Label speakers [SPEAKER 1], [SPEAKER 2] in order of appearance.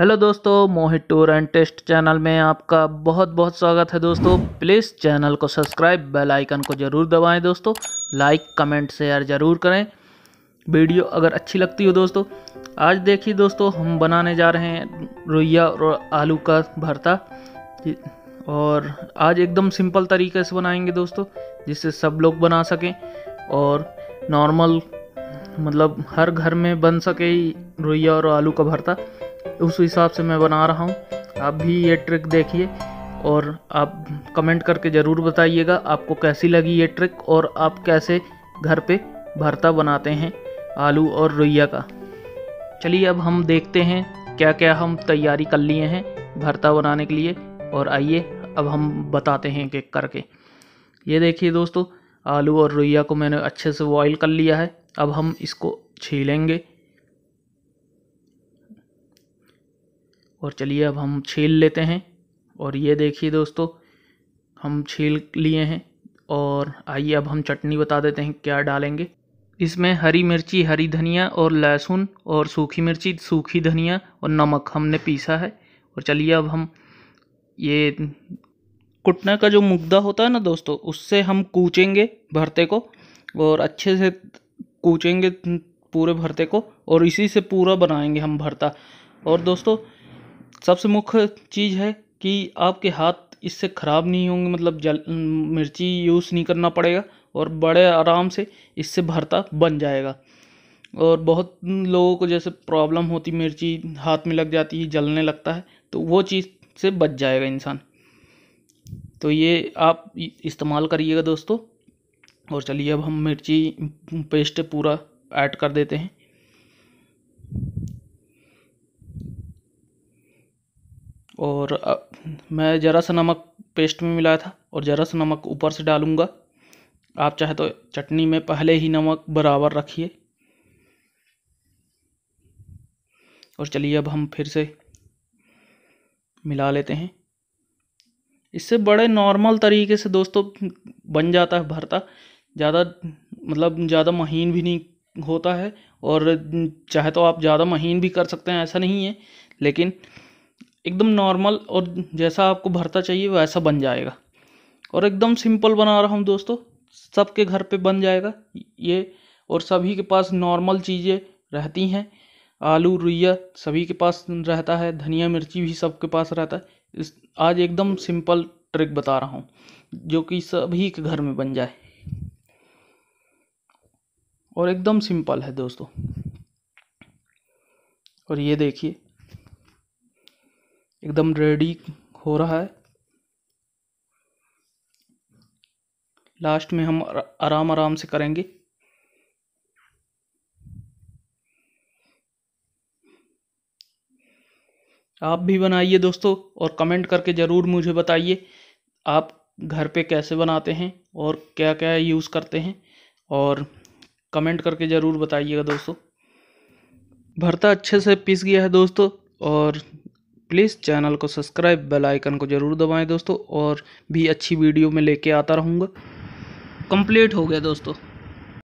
[SPEAKER 1] hello दोस्तों Mohit tour and taste channel में आपका बहुत बहुत स्वागत है दोस्तों प्लीज़ चैनल को सब्सक्राइब बेल आइकन को ज़रूर दबाएं दोस्तों लाइक कमेंट शेयर ज़रूर करें वीडियो अगर अच्छी लगती हो दोस्तों आज देखिए दोस्तों हम बनाने जा रहे हैं रुइया और आलू का भरता और आज एकदम सिंपल तरीके से बनाएंगे दोस्तों जिससे सब लोग बना सकें और नॉर्मल मतलब हर घर में बन सके रुइया और आलू का भरता उस हिसाब से मैं बना रहा हूँ आप भी ये ट्रिक देखिए और आप कमेंट करके ज़रूर बताइएगा आपको कैसी लगी ये ट्रिक और आप कैसे घर पे भरता बनाते हैं आलू और रुइया का चलिए अब हम देखते हैं क्या क्या हम तैयारी कर लिए हैं भरता बनाने के लिए और आइए अब हम बताते हैं कि करके ये देखिए दोस्तों आलू और रुइया को मैंने अच्छे से बॉयल कर लिया है अब हम इसको छीलेंगे और चलिए अब हम छील लेते हैं और ये देखिए दोस्तों हम छील लिए हैं और आइए अब हम चटनी बता देते हैं क्या डालेंगे इसमें हरी मिर्ची हरी धनिया और लहसुन और सूखी मिर्ची सूखी धनिया और नमक हमने पीसा है और चलिए अब हम ये कुटना का जो मुग्दा होता है ना दोस्तों उससे हम कूचेंगे भरते को और अच्छे से कूचेंगे पूरे भरते को और इसी से पूरा बनाएंगे हम भरता और दोस्तों सबसे मुख्य चीज़ है कि आपके हाथ इससे ख़राब नहीं होंगे मतलब जल मिर्ची यूज़ नहीं करना पड़ेगा और बड़े आराम से इससे भरता बन जाएगा और बहुत लोगों को जैसे प्रॉब्लम होती मिर्ची हाथ में लग जाती है जलने लगता है तो वो चीज़ से बच जाएगा इंसान तो ये आप इस्तेमाल करिएगा दोस्तों और चलिए अब हम मिर्ची पेस्ट पूरा ऐड कर देते हैं और मैं ज़रा सा नमक पेस्ट में मिलाया था और ज़रा सा नमक ऊपर से डालूँगा आप चाहे तो चटनी में पहले ही नमक बराबर रखिए और चलिए अब हम फिर से मिला लेते हैं इससे बड़े नॉर्मल तरीके से दोस्तों बन जाता है भरता ज़्यादा मतलब ज़्यादा महीन भी नहीं होता है और चाहे तो आप ज़्यादा महीन भी कर सकते हैं ऐसा नहीं है लेकिन एकदम नॉर्मल और जैसा आपको भरता चाहिए वैसा बन जाएगा और एकदम सिंपल बना रहा हूँ दोस्तों सबके घर पे बन जाएगा ये और सभी के पास नॉर्मल चीज़ें रहती हैं आलू रुइया सभी के पास रहता है धनिया मिर्ची भी सबके पास रहता है इस आज एकदम सिंपल ट्रिक बता रहा हूँ जो कि सभी के घर में बन जाए और एकदम सिंपल है दोस्तों और ये देखिए एकदम रेडी हो रहा है लास्ट में हम आराम आराम से करेंगे आप भी बनाइए दोस्तों और कमेंट करके ज़रूर मुझे बताइए आप घर पे कैसे बनाते हैं और क्या क्या यूज़ करते हैं और कमेंट करके ज़रूर बताइएगा दोस्तों भरता अच्छे से पिस गया है दोस्तों और प्लीज़ चैनल को सब्सक्राइब बेल आइकन को ज़रूर दबाएं दोस्तों और भी अच्छी वीडियो में लेके आता रहूँगा कंप्लीट हो गया दोस्तों